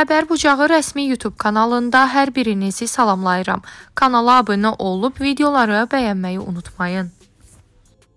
Xəbər bucağı rəsmi YouTube kanalında hər birinizi salamlayıram. Kanala abunə olub videoları bəyənməyi unutmayın.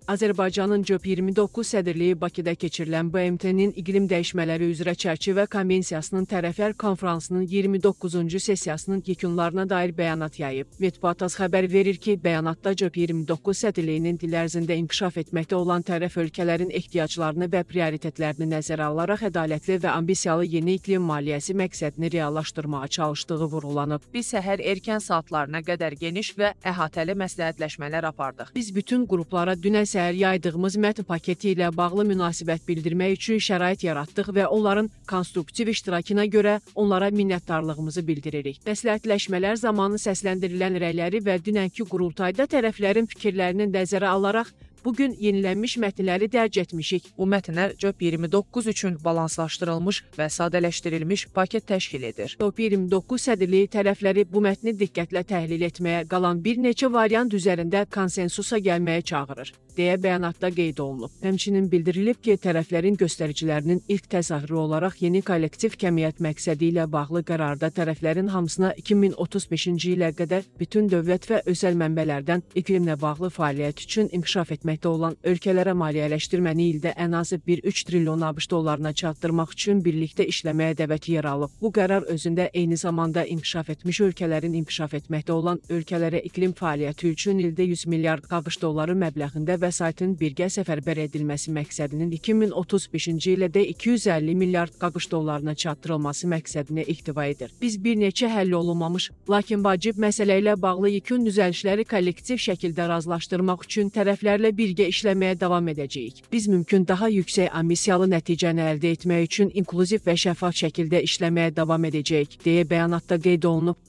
Azərbaycanın COP29 sədrliyi Bakıda keçirilən BMT-nin iqlim dəyişmələri üzrə çərçivə konvensiyasının tərəflər konfransının 29-cu sessiyasının yekunlarına dair bəyanat yayıb. Metbuat az xəbər verir ki, bəyanatda COP29 sədrliyinin dil ərzində inkişaf etməkdə olan tərəf ölkələrin ehtiyaclarını və prioritetlərini nəzərə alaraq ədalətli və ambisiyalı yeni iqlim maliyyəsi məqsədini reallaşdırmağa çalışdığı vurğulanıb. Biz səhər erkən saatlarına qədər geniş və əhatəli məsləhətləşmələr apardıq. Biz bütün qruplara dünən səhər yaydığımız mətn paketi ilə bağlı münasibət bildirmək üçün şərait yaratdıq və onların konstruktiv iştirakına görə onlara minnətdarlığımızı bildiririk. Məsləhətləşmələr zamanı səsləndirilən rəyləri və dünənki qurultayda tərəflərin fikirlərini nəzərə alaraq Bugün yenilənmiş mətnləri dərc etmişik. Bu mətnlər COP 29 üçün balanslaşdırılmış və sadələşdirilmiş paket təşkil edir. COP 29 sədrliyi tərəfləri bu mətni diqqətlə təhlil etməyə, qalan bir neçə variant üzərində konsensusa gəlməyə çağırır, deyə bəyanatda qeyd olunub. Həmçinin bildirilib ki, tərəflərin göstəricilərinin ilk təzahürü olaraq yeni kollektiv kəmiyyət məqsədi ilə bağlı qərarda tərəflərin hamısına 2035-ci ilə qədər bütün dövlət və özəl mənbələrdən iqlimlə bağlı fəaliyyət üçün inkişaf etmək etməkdə olan ölkələrə maliyyələşdirməni ildə ən azı 1-3 trilyon ABŞ dollarına çatdırmaq üçün birlikdə işləməyə dəvət yer alıb. Bu qərar özündə eyni zamanda inkişaf etmiş ölkələrin inkişaf etməkdə olan ölkələrə iqlim fəaliyyəti üçün ildə 100 milyard ABŞ dolları məbləğində vəsaitin birgə səfərbər edilməsi məqsədinin 2035-ci ildə 250 milyard ABŞ dollarına çatdırılması məqsədini ihtiva edir. Biz bir neçə həll olunmamış, lakin vacib məsələ ilə bağlı yekun düzəlişləri kollektiv şəkildə razılaşdırmaq üçün tərəflərlə bir birgə işləməyə davam edəcəyik. Biz mümkün daha yüksək emissiyalı nəticəni əldə etmək üçün inklüziv və şəffaf şəkildə işləməyə davam edəcəyik, deyə bəyanatda qeyd olunub.